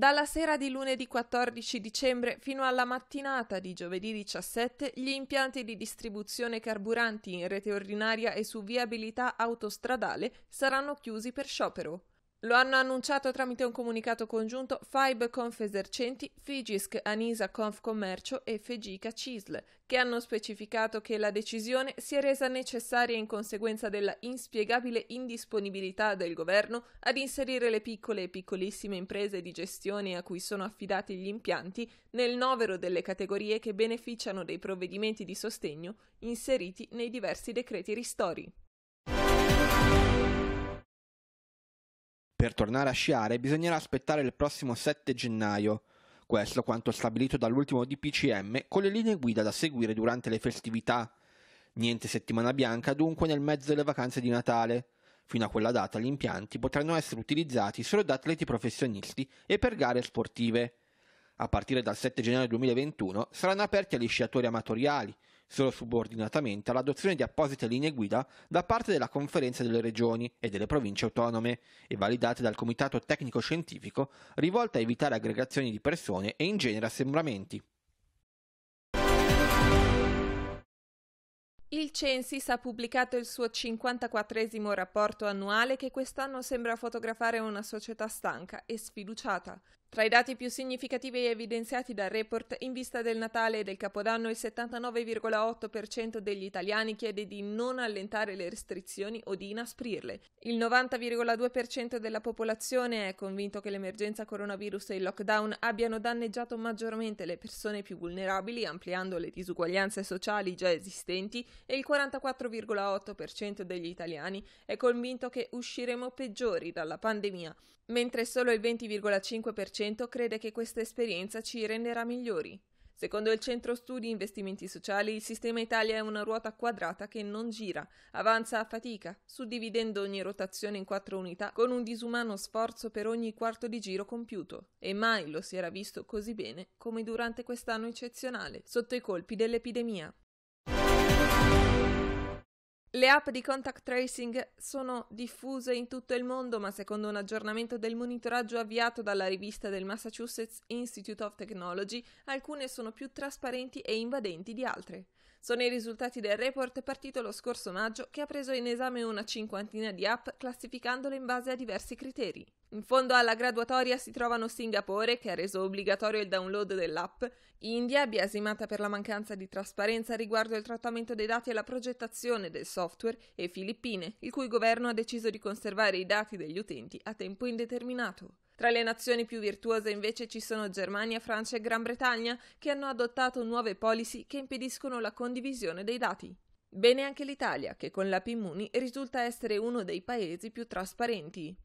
Dalla sera di lunedì 14 dicembre fino alla mattinata di giovedì 17, gli impianti di distribuzione carburanti in rete ordinaria e su viabilità autostradale saranno chiusi per sciopero. Lo hanno annunciato tramite un comunicato congiunto FIBE Esercenti, Figisc Anisa Conf Commercio e Fegica CISL, che hanno specificato che la decisione si è resa necessaria in conseguenza della inspiegabile indisponibilità del governo ad inserire le piccole e piccolissime imprese di gestione a cui sono affidati gli impianti nel novero delle categorie che beneficiano dei provvedimenti di sostegno inseriti nei diversi decreti ristori. Per tornare a sciare bisognerà aspettare il prossimo 7 gennaio. Questo quanto stabilito dall'ultimo DPCM con le linee guida da seguire durante le festività. Niente settimana bianca dunque nel mezzo delle vacanze di Natale. Fino a quella data gli impianti potranno essere utilizzati solo da atleti professionisti e per gare sportive. A partire dal 7 gennaio 2021 saranno aperti agli sciatori amatoriali, solo subordinatamente all'adozione di apposite linee guida da parte della Conferenza delle Regioni e delle Province autonome e validate dal Comitato Tecnico Scientifico rivolte a evitare aggregazioni di persone e in genere assembramenti. Il Censis ha pubblicato il suo 54 rapporto annuale che quest'anno sembra fotografare una società stanca e sfiduciata. Tra i dati più significativi evidenziati dal report, in vista del Natale e del Capodanno il 79,8% degli italiani chiede di non allentare le restrizioni o di inasprirle. Il 90,2% della popolazione è convinto che l'emergenza coronavirus e il lockdown abbiano danneggiato maggiormente le persone più vulnerabili, ampliando le disuguaglianze sociali già esistenti, e il 44,8% degli italiani è convinto che usciremo peggiori dalla pandemia, mentre solo il 20,5% 10% crede che questa esperienza ci renderà migliori. Secondo il Centro Studi Investimenti Sociali, il sistema Italia è una ruota quadrata che non gira, avanza a fatica, suddividendo ogni rotazione in quattro unità con un disumano sforzo per ogni quarto di giro compiuto. E mai lo si era visto così bene come durante quest'anno eccezionale, sotto i colpi dell'epidemia. Le app di contact tracing sono diffuse in tutto il mondo, ma secondo un aggiornamento del monitoraggio avviato dalla rivista del Massachusetts Institute of Technology, alcune sono più trasparenti e invadenti di altre. Sono i risultati del report partito lo scorso maggio che ha preso in esame una cinquantina di app classificandole in base a diversi criteri. In fondo alla graduatoria si trovano Singapore, che ha reso obbligatorio il download dell'app, India, biasimata per la mancanza di trasparenza riguardo il trattamento dei dati e la progettazione del software, e Filippine, il cui governo ha deciso di conservare i dati degli utenti a tempo indeterminato. Tra le nazioni più virtuose invece ci sono Germania, Francia e Gran Bretagna che hanno adottato nuove policy che impediscono la condivisione dei dati. Bene anche l'Italia, che con l'API Pimuni risulta essere uno dei paesi più trasparenti.